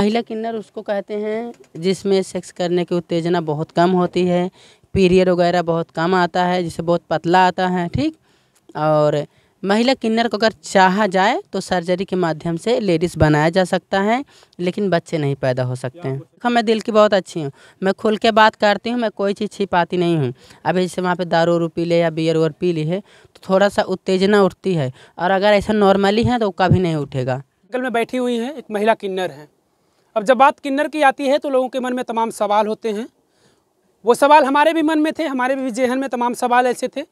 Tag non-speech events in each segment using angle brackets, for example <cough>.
महिला किन्नर उसको कहते हैं जिसमें सेक्स करने की उत्तेजना बहुत कम होती है पीरियड वगैरह बहुत कम आता है जिसे बहुत पतला आता है ठीक और महिला किन्नर को अगर चाहा जाए तो सर्जरी के माध्यम से लेडीज़ बनाया जा सकता है लेकिन बच्चे नहीं पैदा हो सकते हैं हाँ मैं दिल की बहुत अच्छी हूँ मैं खुल के बात करती हूँ मैं कोई चीज़ छिपाती नहीं हूँ अभी जैसे वहाँ पे दारू वरू पी ले या बियर उर पी ली है तो थोड़ा सा उत्तेजना उठती है और अगर ऐसा नॉर्मली है तो कभी नहीं उठेगा कल मैं बैठी हुई है एक महिला किन्नर है अब जब बात किन्नर की आती है तो लोगों के मन में तमाम सवाल होते हैं वो सवाल हमारे भी मन में थे हमारे भी जेहन में तमाम सवाल ऐसे थे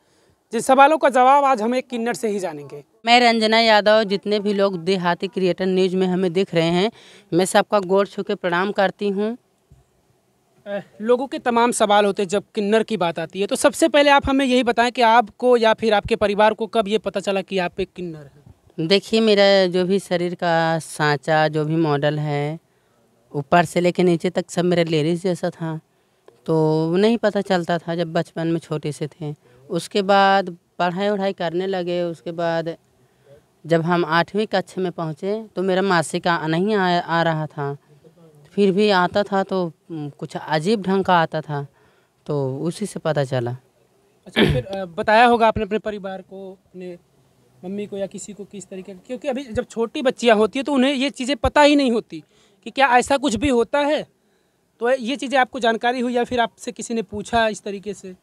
जिन सवालों का जवाब आज हम एक किन्नर से ही जानेंगे मैं रंजना यादव जितने भी लोग देहाती क्रिएटर न्यूज में हमें देख रहे हैं मैं सबका गौर छू के प्रणाम करती हूँ लोगों के तमाम सवाल होते हैं जब किन्नर की बात आती है तो सबसे पहले आप हमें यही बताएं कि आपको या फिर आपके परिवार को कब ये पता चला कि आप एक किन्नर हैं देखिए मेरा जो भी शरीर का सांचा जो भी मॉडल है ऊपर से लेके नीचे तक सब मेरे लेडीज़ जैसा था तो नहीं पता चलता था जब बचपन में छोटे से थे उसके बाद पढ़ाई वढ़ाई करने लगे उसके बाद जब हम आठवीं कक्षे में पहुँचे तो मेरा मासिक नहीं आ, आ रहा था फिर भी आता था तो कुछ अजीब ढंग का आता था तो उसी से पता चला अच्छा तो फिर बताया होगा आपने अपने परिवार को अपने मम्मी को या किसी को किस तरीके क्योंकि अभी जब छोटी बच्चियाँ होती है तो उन्हें ये चीज़ें पता ही नहीं होती कि क्या ऐसा कुछ भी होता है तो ये चीज़ें आपको जानकारी हुई या फिर आपसे किसी ने पूछा इस तरीके से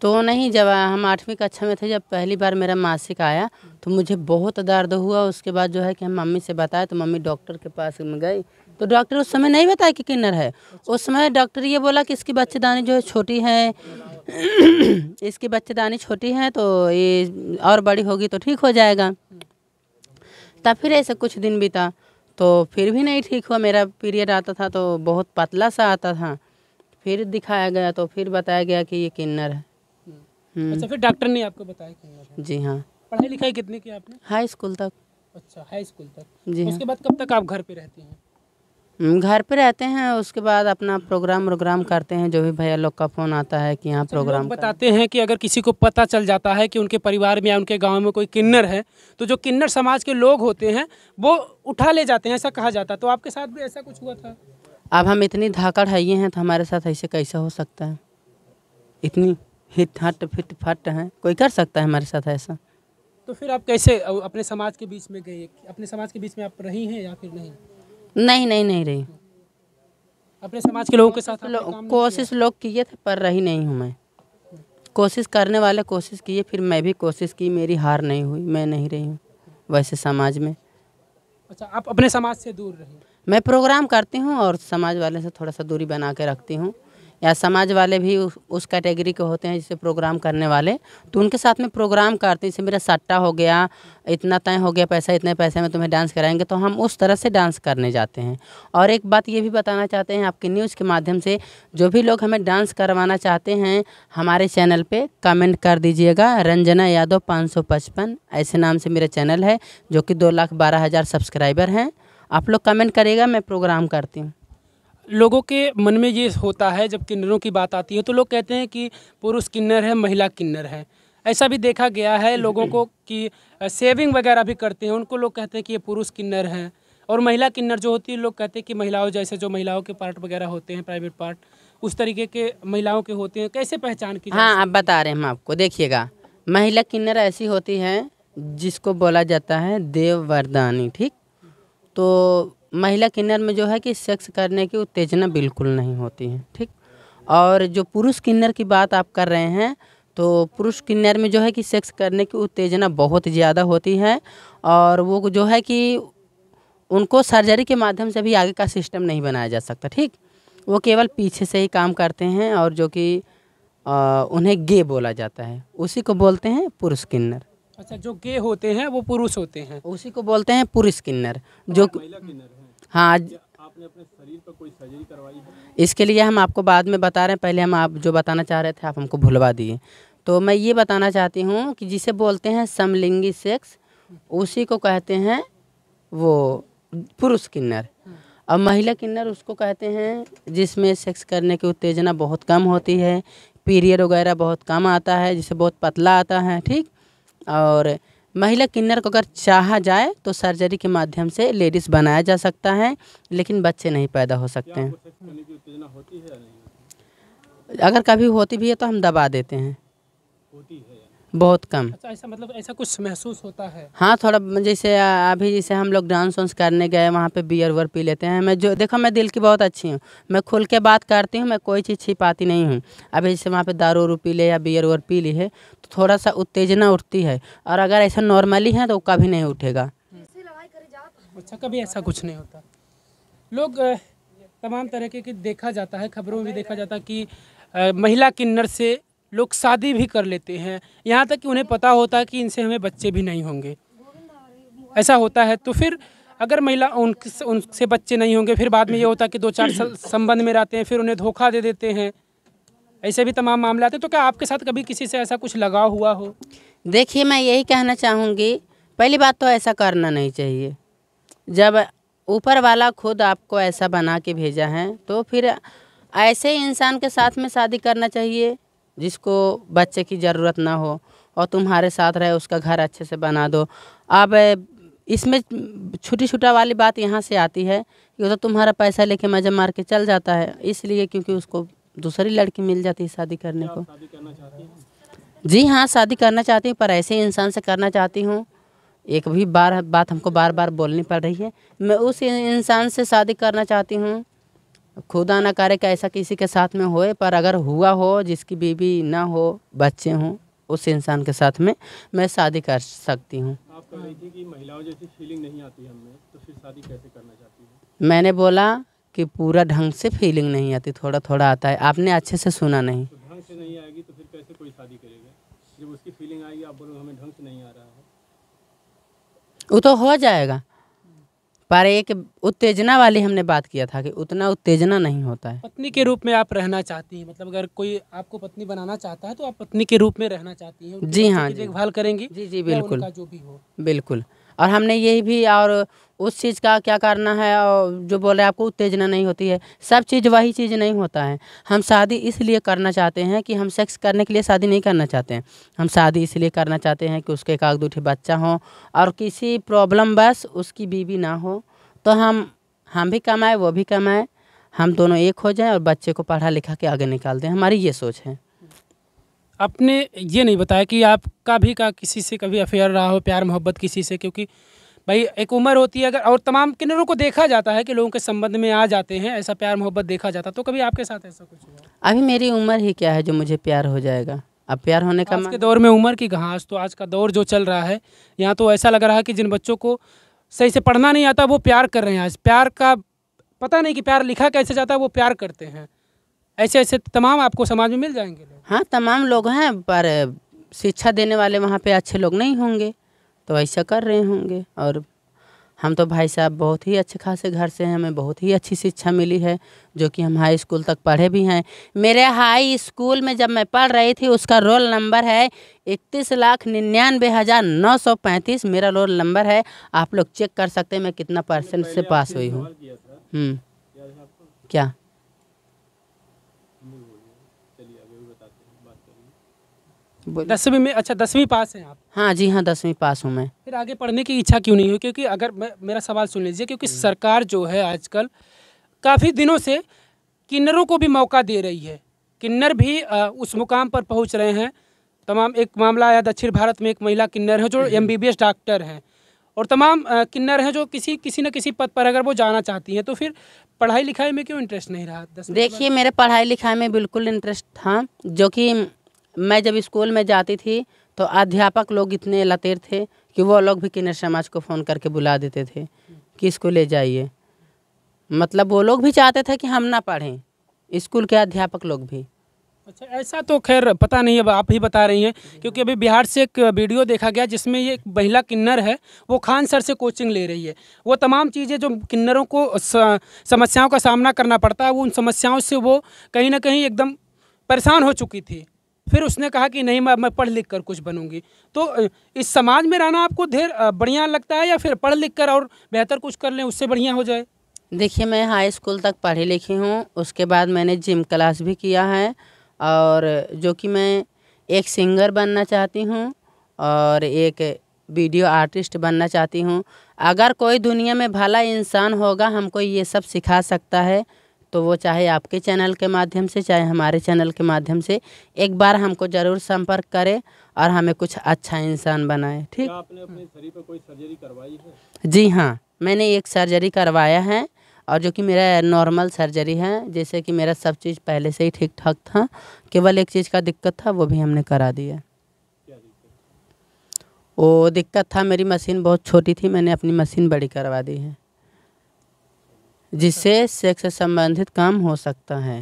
तो नहीं जब हम आठवीं कक्षा में थे जब पहली बार मेरा मासिक आया तो मुझे बहुत दर्द हुआ उसके बाद जो है कि हम मम्मी से बताए तो मम्मी डॉक्टर के पास में गई तो डॉक्टर उस समय नहीं बताया कि किन्नर है उस समय डॉक्टर ये बोला कि इसकी बच्चेदानी जो है छोटी है <coughs> इसकी बच्चेदानी छोटी है तो ये और बड़ी होगी तो ठीक हो जाएगा तब फिर ऐसे कुछ दिन बीता तो फिर भी नहीं ठीक हुआ मेरा पीरियड आता था तो बहुत पतला सा आता था फिर दिखाया गया तो फिर बताया गया कि ये किन्नर है हम्म। हम्म। अच्छा फिर डॉक्टर ने आपको बताया किन्नर है जी हाँ पढ़ाई लिखाई कितनी की आपने हाई स्कूल तक अच्छा हाई स्कूल तक जी हाँ। उसके बाद कब तक आप घर पे रहती हैं हम्म, घर पे रहते हैं उसके बाद अपना प्रोग्राम प्रोग्राम करते हैं जो भी भैया लोग का फ़ोन आता है कि यहाँ प्रोग्राम अच्छा, बताते हैं कि अगर किसी को पता चल जाता है कि उनके परिवार में या उनके गांव में कोई किन्नर है तो जो किन्नर समाज के लोग होते हैं वो उठा ले जाते हैं ऐसा कहा जाता है तो आपके साथ भी ऐसा कुछ हुआ था अब हम इतनी धाकड़ है हैं तो हमारे साथ ऐसे कैसे हो सकता है इतनी हिट हट फिट फट हैं कोई कर सकता है हमारे साथ ऐसा तो फिर आप कैसे अपने समाज के बीच में गए अपने समाज के बीच में आप रही हैं या फिर नहीं नहीं नहीं नहीं रही अपने समाज के लोगों के साथ लो, कोशिश लोग किए थे पर रही नहीं हूँ मैं कोशिश करने वाले कोशिश किए फिर मैं भी कोशिश की मेरी हार नहीं हुई मैं नहीं रही हूँ वैसे समाज में अच्छा आप अपने समाज से दूर रहे मैं प्रोग्राम करती हूँ और समाज वाले से थोड़ा सा दूरी बना के रखती हूँ या समाज वाले भी उस, उस कैटेगरी के होते हैं जैसे प्रोग्राम करने वाले तो उनके साथ में प्रोग्राम करते हैं जैसे मेरा सट्टा हो गया इतना तय हो गया पैसा इतने पैसे में तुम्हें डांस कराएंगे तो हम उस तरह से डांस करने जाते हैं और एक बात ये भी बताना चाहते हैं आपकी न्यूज़ के माध्यम से जो भी लोग हमें डांस करवाना चाहते हैं हमारे चैनल पर कमेंट कर दीजिएगा रंजना यादव पाँच ऐसे नाम से मेरा चैनल है जो कि दो लाख बारह हज़ार सब्सक्राइबर हैं आप लोग कमेंट करेगा मैं प्रोग्राम करती हूँ लोगों के मन में ये होता है जब किन्नरों की बात आती है तो लोग कहते हैं कि पुरुष किन्नर है महिला किन्नर है ऐसा भी देखा गया है लोगों को कि सेविंग वगैरह भी करते हैं उनको लोग कहते हैं कि ये पुरुष किन्नर हैं और महिला किन्नर जो होती है लोग कहते हैं कि महिलाओं जैसे जो महिलाओं के पार्ट वगैरह होते हैं प्राइवेट पार्ट उस तरीके के महिलाओं के होते हैं कैसे पहचान की हाँ आप बता रहे हैं हम आपको देखिएगा महिला किन्नर ऐसी होती है जिसको बोला जाता है देव वरदानी ठीक तो महिला किन्नर में जो है कि सेक्स करने की उत्तेजना बिल्कुल नहीं होती है ठीक और जो पुरुष किन्नर की बात आप कर रहे हैं तो पुरुष किन्नर में जो है कि सेक्स करने की उत्तेजना बहुत ज़्यादा होती है और वो जो है कि उनको सर्जरी के माध्यम से भी आगे का सिस्टम नहीं बनाया जा सकता ठीक वो केवल पीछे से ही काम करते हैं और जो कि उन्हें गे बोला जाता है उसी को बोलते हैं पुरुष किन्नर अच्छा जो गे होते हैं वो पुरुष होते हैं उसी को बोलते हैं पुरुष हाँ, किन्नर जो किन्नर हाँ आपने अपने शरीर पर कोई सर्जरी करवाई है इसके लिए हम आपको बाद में बता रहे हैं पहले हम आप जो बताना चाह रहे थे आप हमको भुलवा दिए तो मैं ये बताना चाहती हूँ कि जिसे बोलते हैं समलिंगी सेक्स उसी को कहते हैं वो पुरुष किन्नर और महिला किन्नर उसको कहते हैं जिसमें सेक्स करने की उत्तेजना बहुत कम होती है पीरियड वगैरह बहुत कम आता है जिसे बहुत पतला आता है ठीक और महिला किन्नर को अगर चाहा जाए तो सर्जरी के माध्यम से लेडीज़ बनाया जा सकता है लेकिन बच्चे नहीं पैदा हो सकते हैं अगर कभी होती भी है तो हम दबा देते हैं होती है बहुत कम अच्छा ऐसा मतलब ऐसा कुछ महसूस होता है हाँ थोड़ा जैसे अभी जैसे हम लोग डांस वांस करने गए वहाँ पे बियर वर पी लेते हैं मैं जो देखो मैं दिल की बहुत अच्छी हूँ मैं खुल के बात करती हूँ मैं कोई चीज़ छिपाती नहीं हूँ अभी जैसे वहाँ पे दारू वारू पी ले या बियर वर पी ली है तो थोड़ा सा उत्तेजना उठती है और अगर ऐसा नॉर्मली है तो कभी नहीं उठेगा अच्छा कभी ऐसा कुछ नहीं होता लोग तमाम तरीके की देखा जाता है खबरों में भी देखा जाता है कि महिला किन्नर से लोग शादी भी कर लेते हैं यहाँ तक कि उन्हें पता होता है कि इनसे हमें बच्चे भी नहीं होंगे ऐसा होता है तो फिर अगर महिला उन उनसे बच्चे नहीं होंगे फिर बाद में ये होता है कि दो चार संबंध में रहते हैं फिर उन्हें धोखा दे देते हैं ऐसे भी तमाम मामले आते हैं तो क्या आपके साथ कभी किसी से ऐसा कुछ लगाव हुआ हो देखिए मैं यही कहना चाहूँगी पहली बात तो ऐसा करना नहीं चाहिए जब ऊपर वाला खुद आपको ऐसा बना के भेजा है तो फिर ऐसे इंसान के साथ में शादी करना चाहिए जिसको बच्चे की ज़रूरत ना हो और तुम्हारे साथ रहे उसका घर अच्छे से बना दो अब इसमें छोटी छोटा वाली बात यहाँ से आती है कि वो तो तुम्हारा पैसा लेके मजा मार के चल जाता है इसलिए क्योंकि उसको दूसरी लड़की मिल जाती है शादी करने को जी हाँ शादी करना चाहती हूँ पर ऐसे इंसान से करना चाहती हूँ एक भी बार बात हमको बार बार बोलनी पड़ रही है मैं उस इंसान से शादी करना चाहती हूँ खुदा ना करे कि ऐसा किसी के साथ में होए पर अगर हुआ हो जिसकी बीवी ना हो बच्चे हों उस इंसान के साथ में मैं शादी कर सकती हूँ तो मैंने बोला कि पूरा ढंग से फीलिंग नहीं आती थोड़ा थोड़ा आता है आपने अच्छे से सुना नहीं वो तो हो जाएगा पर एक उत्तेजना वाली हमने बात किया था कि उतना उत्तेजना नहीं होता है पत्नी के रूप में आप रहना चाहती हैं मतलब अगर कोई आपको पत्नी बनाना चाहता है तो आप पत्नी के रूप में रहना चाहती हैं जी हाँ देखभाल करेंगी जी जी बिल्कुल जो भी हो बिल्कुल और हमने यही भी और उस चीज़ का क्या करना है और जो बोल रहे हैं आपको उत्तेजना नहीं होती है सब चीज़ वही चीज़ नहीं होता है हम शादी इसलिए करना चाहते हैं कि हम सेक्स करने के लिए शादी नहीं करना चाहते हैं हम शादी इसलिए करना चाहते हैं कि उसके एक आग दूठे बच्चा हो और किसी प्रॉब्लम बस उसकी बीवी ना हो तो हम हम भी कमाएँ वो भी कमाएँ हम दोनों एक हो जाएँ और बच्चे को पढ़ा लिखा के आगे निकाल दें हमारी ये सोच है आपने ये नहीं बताया कि आपका भी का किसी से कभी अफेयर रहा हो प्यार मोहब्बत किसी से क्योंकि भाई एक उम्र होती है अगर और तमाम किन्नरों को देखा जाता है कि लोगों के संबंध में आ जाते हैं ऐसा प्यार मोहब्बत देखा जाता तो कभी आपके साथ ऐसा कुछ हुआ अभी मेरी उम्र ही क्या है जो मुझे प्यार हो जाएगा अब प्यार होने का आज के दौर में उम्र की घास तो आज का दौर जो चल रहा है यहाँ तो ऐसा लग रहा है कि जिन बच्चों को सही से पढ़ना नहीं आता वो प्यार कर रहे हैं आज प्यार का पता नहीं कि प्यार लिखा कैसे जाता है वो प्यार करते हैं ऐसे ऐसे तमाम आपको समाज में मिल जाएंगे हाँ तमाम लोग हैं पर शिक्षा देने वाले वहाँ पे अच्छे लोग नहीं होंगे तो ऐसा कर रहे होंगे और हम तो भाई साहब बहुत ही अच्छे खासे घर से हैं हमें बहुत ही अच्छी शिक्षा मिली है जो कि हम हाई स्कूल तक पढ़े भी हैं मेरे हाई स्कूल में जब मैं पढ़ रही थी उसका रोल नंबर है इकतीस लाख निन्यानवे हज़ार नौ सौ पैंतीस मेरा रोल नंबर है आप लोग चेक कर सकते हैं मैं कितना परसेंट से पास हुई हूँ हम्म। क्या दसवीं में अच्छा दसवीं पास हैं आप हाँ जी हाँ दसवीं पास हूँ मैं फिर आगे पढ़ने की इच्छा क्यों नहीं हुई क्योंकि अगर मेरा सवाल सुन लीजिए क्योंकि हम्म। सरकार जो है आजकल काफ़ी दिनों से किन्नरों को भी मौका दे रही है किन्नर भी आ, उस मुकाम पर पहुँच रहे हैं तमाम एक मामला आया दक्षिण भारत में एक महिला किन्नर है जो एम हम्म। डॉक्टर हैं और तमाम किन्नर हैं जो किसी किसी न किसी पद पर अगर वो जाना चाहती हैं तो फिर पढ़ाई लिखाई में क्यों इंटरेस्ट नहीं रहा देखिए मेरे पढ़ाई लिखाई में बिल्कुल इंटरेस्ट था जो कि मैं जब स्कूल में जाती थी तो अध्यापक लोग इतने लतेर थे कि वो लोग भी किन्नर समाज को फ़ोन करके बुला देते थे कि इसको ले जाइए मतलब वो लोग भी चाहते थे कि हम ना पढ़ें स्कूल के अध्यापक लोग भी अच्छा ऐसा तो खैर पता नहीं अब आप ही बता रही हैं क्योंकि अभी बिहार से एक वीडियो देखा गया जिसमें ये एक महिला किन्नर है वो खान सर से कोचिंग ले रही है वो तमाम चीज़ें जो किन्नरों को समस्याओं का सामना करना पड़ता है वो उन समस्याओं से वो कहीं ना कहीं एकदम परेशान हो चुकी थी फिर उसने कहा कि नहीं मैं मैं पढ़ लिख कर कुछ बनूंगी तो इस समाज में रहना आपको ढेर बढ़िया लगता है या फिर पढ़ लिख कर और बेहतर कुछ कर लें उससे बढ़िया हो जाए देखिए मैं हाई स्कूल तक पढ़ी लिखी हूँ उसके बाद मैंने जिम क्लास भी किया है और जो कि मैं एक सिंगर बनना चाहती हूँ और एक वीडियो आर्टिस्ट बनना चाहती हूँ अगर कोई दुनिया में भला इंसान होगा हमको ये सब सिखा सकता है तो वो चाहे आपके चैनल के माध्यम से चाहे हमारे चैनल के माध्यम से एक बार हमको ज़रूर संपर्क करें और हमें कुछ अच्छा इंसान बनाए ठीक आपने अपने शरीर पर कोई सर्जरी करवाई है जी हाँ मैंने एक सर्जरी करवाया है और जो कि मेरा नॉर्मल सर्जरी है जैसे कि मेरा सब चीज़ पहले से ही ठीक ठाक था केवल एक चीज़ का दिक्कत था वो भी हमने करा दिया वो दिक्कत था मेरी मशीन बहुत छोटी थी मैंने अपनी मशीन बड़ी करवा दी है जिससे सेक्स से संबंधित काम हो सकता है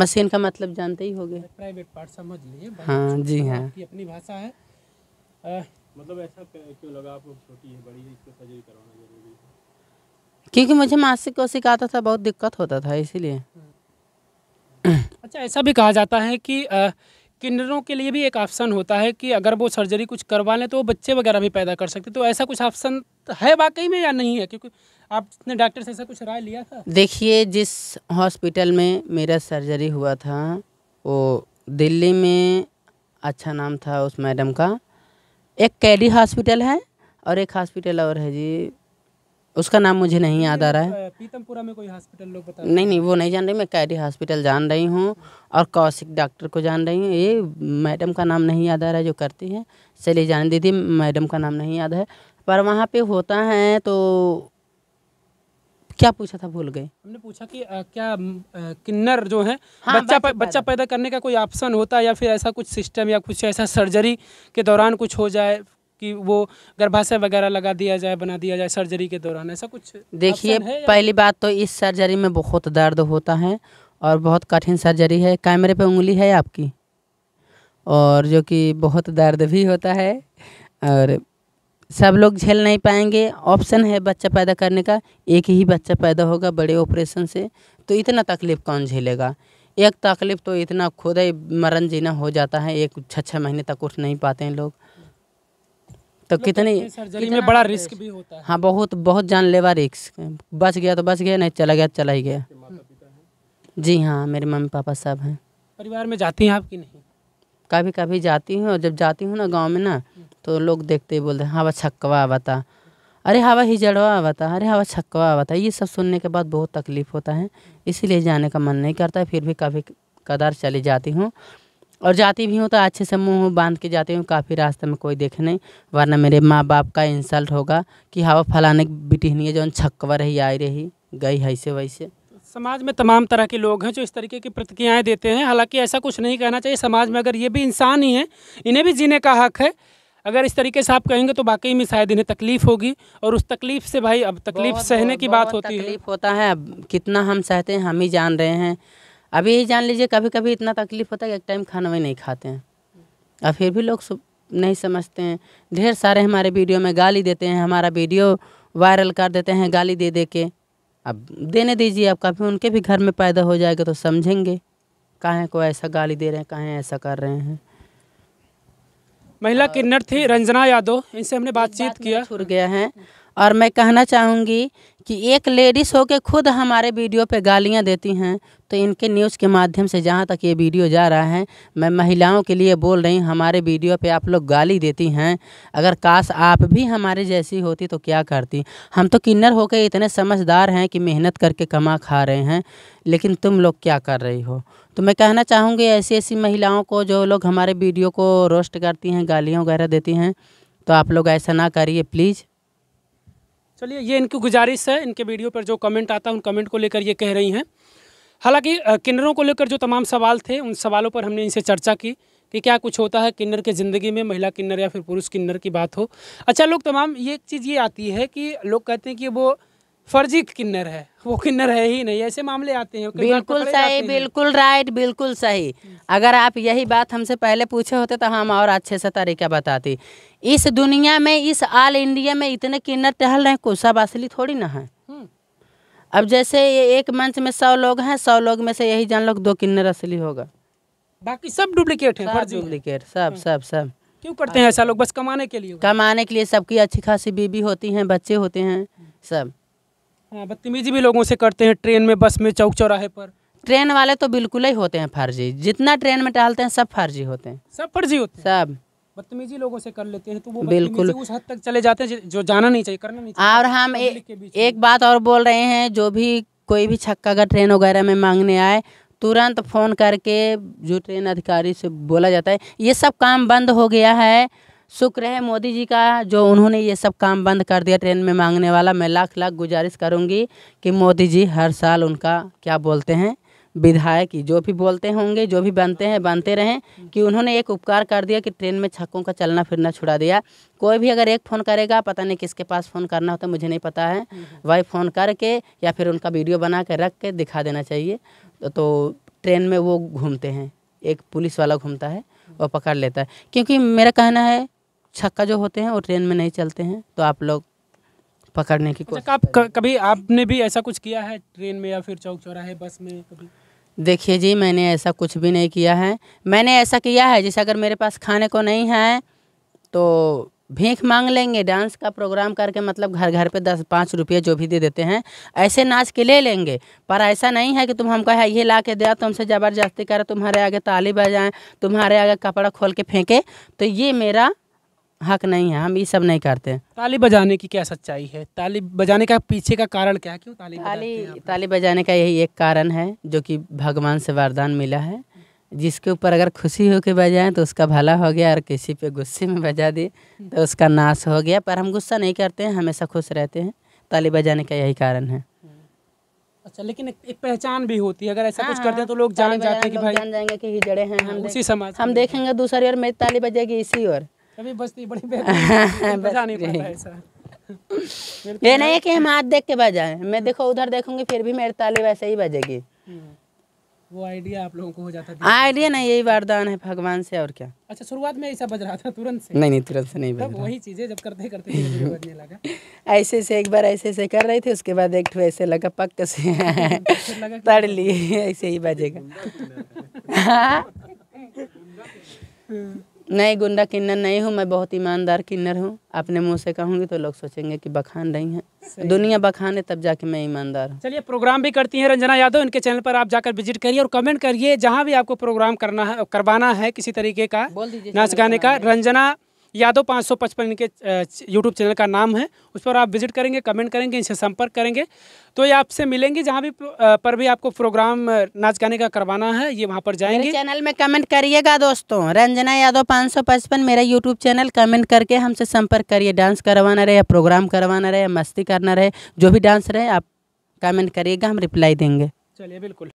मशीन हम्म। का मतलब जानते ही होंगे प्राइवेट पार्ट समझ लिए हाँ जी हाँ अपनी भाषा है मतलब ऐसा क्यों लगा आप छोटी है बड़ी इसको सर्जरी करवाना जरूरी है क्योंकि मुझे मासिक कोशिक आता था बहुत दिक्कत होता था इसीलिए हम्म। अच्छा ऐसा भी कहा जाता है कि आ, किन्नरों के लिए भी एक ऑप्शन होता है कि अगर वो सर्जरी कुछ करवा लें तो वो बच्चे वगैरह भी पैदा कर सकते तो ऐसा कुछ ऑप्शन है वाकई में या नहीं है क्योंकि आपने डॉक्टर से ऐसा कुछ राय लिया था देखिए जिस हॉस्पिटल में मेरा सर्जरी हुआ था वो दिल्ली में अच्छा नाम था उस मैडम का एक कैडी हॉस्पिटल है और एक हॉस्पिटल और है जी उसका नाम मुझे नहीं याद आ रहा है पीतमपुरा में कोई हॉस्पिटल लोग बता नहीं नहीं वो नहीं जान रही मैं कैडी हॉस्पिटल जान रही हूँ और कौशिक डॉक्टर को जान रही हूँ ये मैडम का नाम नहीं याद आ रहा है जो करती है चलिए जान दीदी मैडम का नाम नहीं याद है पर वहाँ पे होता है तो क्या पूछा था भूल गए हमने पूछा कि आ, क्या आ, किन्नर जो है हाँ, बच्चा प, बच्चा पैदा करने का कोई ऑप्शन होता है या फिर ऐसा कुछ सिस्टम या कुछ ऐसा सर्जरी के दौरान कुछ हो जाए कि वो गर्भाशय वगैरह लगा दिया जाए बना दिया जाए सर्जरी के दौरान ऐसा कुछ देखिए पहली बात तो इस सर्जरी में बहुत दर्द होता है और बहुत कठिन सर्जरी है कैमरे पे उंगली है आपकी और जो कि बहुत दर्द भी होता है और सब लोग झेल नहीं पाएंगे ऑप्शन है बच्चा पैदा करने का एक ही बच्चा पैदा होगा बड़े ऑपरेशन से तो इतना तकलीफ़ कौन झेलेगा एक तकलीफ़ तो इतना खुद ही मरण जीना हो जाता है एक छः छः महीने तक उठ नहीं पाते हैं लोग तो मतलब कितनी सर्जरी में बड़ा रिस्क भी होता है हाँ बहुत बहुत जानलेवा रिस्क बच गया तो बच गया नहीं चला गया तो चला ही गया जी हाँ मेरे मम्मी पापा सब हैं परिवार में जाती हैं आपकी नहीं कभी कभी जाती हूँ और जब जाती हूँ ना गाँव में ना हम्म। तो लोग देखते ही बोलते हैं हवा छक्कवा बता अरे हवा ही जड़वा आवाता अरे हवा छक्कवा आवाता ये सब सुनने के बाद बहुत तकलीफ़ होता है इसीलिए जाने का मन नहीं करता है फिर भी कभी कदार चली जाती हूँ और जाती भी हूँ तो अच्छे से मुँह बांध के जाती हूँ काफ़ी रास्ते में कोई देखे नहीं वरना मेरे माँ बाप का इंसल्ट होगा कि हवा हाँ, फलाने बिटिहनी है जो छक्कवा रही आई रही गई ऐसे वैसे समाज में तमाम तरह के लोग हैं जो इस तरीके की प्रतिक्रियाएँ देते हैं हालांकि ऐसा कुछ नहीं कहना चाहिए समाज में अगर ये भी इंसान ही है इन्हें भी जीने का हक है अगर इस तरीके से आप कहेंगे तो वाकई में शायद इन्हें तकलीफ होगी और उस तकलीफ से भाई अब तकलीफ सहने बहुत, की बहुत, बात होती है तकलीफ होता है अब कितना हम सहते हैं हम ही जान रहे हैं अभी यही जान लीजिए कभी कभी इतना तकलीफ होता है कि एक टाइम खाना भी नहीं खाते हैं और फिर भी लोग नहीं समझते हैं ढेर सारे हमारे वीडियो में गाली देते हैं हमारा वीडियो वायरल कर देते हैं गाली दे दे के अब देने दीजिए अब कभी उनके भी घर में पैदा हो जाएगा तो समझेंगे कहें को ऐसा गाली दे रहे हैं कहें ऐसा कर रहे हैं महिला किन्नर थी रंजना यादव इनसे हमने बातचीत बात किया छुड़ गया है और मैं कहना चाहूँगी कि एक लेडीज़ होकर खुद हमारे वीडियो पे गालियाँ देती हैं तो इनके न्यूज़ के माध्यम से जहाँ तक ये वीडियो जा रहा है मैं महिलाओं के लिए बोल रही हूँ हमारे वीडियो पे आप लोग गाली देती हैं अगर काश आप भी हमारे जैसी होती तो क्या करती हम तो किन्नर होकर इतने समझदार हैं कि मेहनत करके कमा खा रहे हैं लेकिन तुम लोग क्या कर रही हो तो मैं कहना चाहूँगी ऐसी ऐसी महिलाओं को जो लोग हमारे वीडियो को रोस्ट करती हैं गालियाँ वगैरह देती हैं तो आप लोग ऐसा ना करिए प्लीज़ चलिए ये इनकी गुजारिश है इनके वीडियो पर जो कमेंट आता है उन कमेंट को लेकर ये कह रही हैं हालांकि किन्नरों को लेकर जो तमाम सवाल थे उन सवालों पर हमने इनसे चर्चा की कि क्या कुछ होता है किन्नर के ज़िंदगी में महिला किन्नर या फिर पुरुष किन्नर की बात हो अच्छा लोग तमाम ये एक चीज़ ये आती है कि लोग कहते हैं कि वो फर्जी किन्नर है वो किन्नर है ही नहीं ऐसे मामले आते हैं बिल्कुल सही बिल्कुल राइट बिल्कुल सही अगर आप यही बात हमसे पहले पूछे होते तो हम और अच्छे से तरीका बताती इस दुनिया में इस ऑल इंडिया में इतने किन्नर टहल रहे हैं सब असली थोड़ी ना है हम्म। अब जैसे ये एक मंच में सौ लोग हैं सौ लोग में से यही जान लोग दो किन्नर असली होगा बाकी सब डुप्लीकेट है डुप्लीकेट सब हम्म। सब सब क्यों करते हैं ऐसा लोग बस कमाने के लिए कमाने के लिए सबकी अच्छी खासी बीबी होती हैं बच्चे होते हैं सब हाँ बदतमीजी भी लोगों से करते हैं ट्रेन में बस में चौक चौराहे पर ट्रेन वाले तो बिल्कुल ही होते हैं फर्जी जितना ट्रेन में टहलते हैं सब फर्जी होते हैं सब फर्जी होते हैं सब बदतमीजी लोगों से कर लेते हैं तो वो बिल्कुल उस हद तक चले जाते हैं जो जाना नहीं चाहिए करना नहीं चाहिए और हम ए, एक बात और बोल रहे हैं जो भी कोई भी छक्का का ट्रेन वगैरह में मांगने आए तुरंत फ़ोन करके जो ट्रेन अधिकारी से बोला जाता है ये सब काम बंद हो गया है शुक्र है मोदी जी का जो उन्होंने ये सब काम बंद कर दिया ट्रेन में मांगने वाला मैं लाख लाख गुजारिश करूँगी कि मोदी जी हर साल उनका क्या बोलते हैं विधायक जो भी बोलते होंगे जो भी बनते हैं बनते रहें कि उन्होंने एक उपकार कर दिया कि ट्रेन में छक्कों का चलना फिरना छुड़ा दिया कोई भी अगर एक फ़ोन करेगा पता नहीं किसके पास फ़ोन करना होता मुझे नहीं पता है वही फ़ोन करके या फिर उनका वीडियो बना कर रख के दिखा देना चाहिए तो ट्रेन में वो घूमते हैं एक पुलिस वाला घूमता है वो पकड़ लेता है क्योंकि मेरा कहना है छक्का जो होते हैं वो ट्रेन में नहीं चलते हैं तो आप लोग पकड़ने की अच्छा, कोशिश आप कभी आपने भी ऐसा कुछ किया है ट्रेन में या फिर चौक चौराहे बस में कभी देखिए जी मैंने ऐसा कुछ भी नहीं किया है मैंने ऐसा किया है जैसे अगर मेरे पास खाने को नहीं है तो भीख मांग लेंगे डांस का प्रोग्राम करके मतलब घर घर पे दस पाँच रुपये जो भी दे देते हैं ऐसे नाच के ले लेंगे पर ऐसा नहीं है कि तुम हमको है ये ला के दिया तुमसे तो ज़बरदस्ती करें तुम्हारे आगे ताली बजाएं तुम्हारे आगे कपड़ा खोल के फेंके तो ये मेरा हक नहीं है हम ये सब नहीं करते ताली बजाने की क्या सच्चाई है ताली बजाने का पीछे का कारण क्या है क्यों ताली ताली ताली बजाने का यही एक कारण है जो कि भगवान से वरदान मिला है जिसके ऊपर अगर खुशी होकर बजाएं तो उसका भला हो गया और किसी पे गुस्से में बजा दी तो उसका नाश हो गया पर हम गुस्सा नहीं करते हैं हमेशा खुश रहते हैं ताली बजाने का यही कारण है अच्छा लेकिन एक, पहचान भी होती है अगर ऐसा कुछ हाँ, करते हैं तो लोग जान जाते हैं कि भाई जान जाएंगे कि जड़े हैं हाँ, हम उसी समाज हम देखेंगे दूसरी ओर मेरी ताली बजेगी इसी ओर कभी बजती बड़ी बजा <laughs> पड़ता है ऐसा ये नहीं है कि हम हाथ देख के बजाएं मैं देखो उधर देखूंगी फिर भी मेरी ताली वैसे ही बजेगी हम्म। वो आइडिया आप लोगों को हो जाता है आइडिया नहीं यही वरदान है भगवान से और क्या अच्छा शुरुआत में ऐसा बज रहा था तुरंत से नहीं नहीं तुरंत से नहीं बज वही चीजें जब करते करते बजने लगा <laughs> ऐसे से एक बार ऐसे से कर रही थी उसके बाद एक ठो ऐसे लगा पक से <laughs> तड़ ली ऐसे ही बजेगा नहीं गुंडा किन्नर नहीं हूँ मैं बहुत ईमानदार किन्नर हूँ अपने मुंह से कहूँगी तो लोग सोचेंगे कि बखान रही हैं दुनिया बखान है तब जाके मैं ईमानदार हूँ चलिए प्रोग्राम भी करती हैं रंजना यादव इनके चैनल पर आप जाकर विजिट करिए और कमेंट करिए जहाँ भी आपको प्रोग्राम करना है करवाना है किसी तरीके का नाच गाने का रंजना यादव पाँच सौ पचपन इनके यूट्यूब चैनल का नाम है उस पर आप विजिट करेंगे कमेंट करेंगे इनसे संपर्क करेंगे तो ये आपसे मिलेंगे जहाँ भी पर भी आपको प्रोग्राम नाच गाने का करवाना है ये वहाँ पर जाएंगे चैनल में कमेंट करिएगा दोस्तों रंजना यादव पाँच सौ पचपन मेरा यूट्यूब चैनल कमेंट करके हमसे संपर्क करिए डांस करवाना रहे प्रोग्राम करवाना रहे मस्ती करना रहे जो भी डांस रहे आप कमेंट करिएगा हम रिप्लाई देंगे चलिए बिल्कुल